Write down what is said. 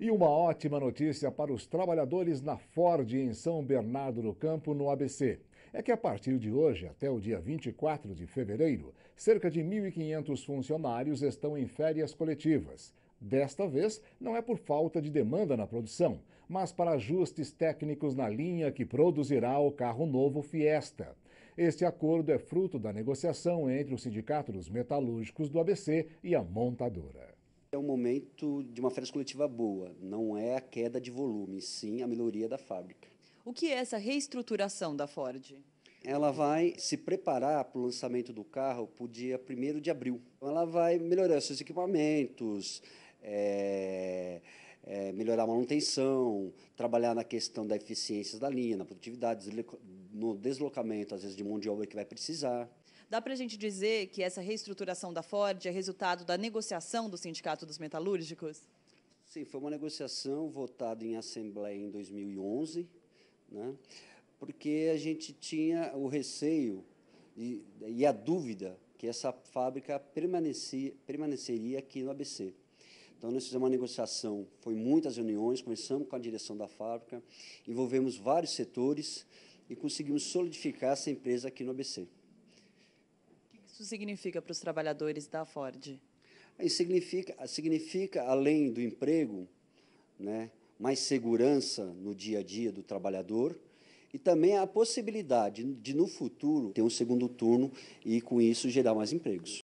E uma ótima notícia para os trabalhadores na Ford em São Bernardo do Campo, no ABC. É que a partir de hoje, até o dia 24 de fevereiro, cerca de 1.500 funcionários estão em férias coletivas. Desta vez, não é por falta de demanda na produção, mas para ajustes técnicos na linha que produzirá o carro novo Fiesta. Este acordo é fruto da negociação entre o Sindicato dos Metalúrgicos do ABC e a montadora. É um momento de uma férias coletiva boa, não é a queda de volume, sim a melhoria da fábrica. O que é essa reestruturação da Ford? Ela vai se preparar para o lançamento do carro para o dia 1 de abril. Então, ela vai melhorar seus equipamentos, é, é, melhorar a manutenção, trabalhar na questão da eficiência da linha, na produtividade, no deslocamento, às vezes, de mão de obra que vai precisar. Dá para a gente dizer que essa reestruturação da Ford é resultado da negociação do Sindicato dos Metalúrgicos? Sim, foi uma negociação votada em Assembleia em 2011, né? porque a gente tinha o receio e, e a dúvida que essa fábrica permanecia, permaneceria aqui no ABC. Então, nós fizemos uma negociação, foi muitas reuniões, começamos com a direção da fábrica, envolvemos vários setores e conseguimos solidificar essa empresa aqui no ABC isso significa para os trabalhadores da Ford? Isso significa, significa além do emprego, né, mais segurança no dia a dia do trabalhador e também a possibilidade de, no futuro, ter um segundo turno e, com isso, gerar mais empregos.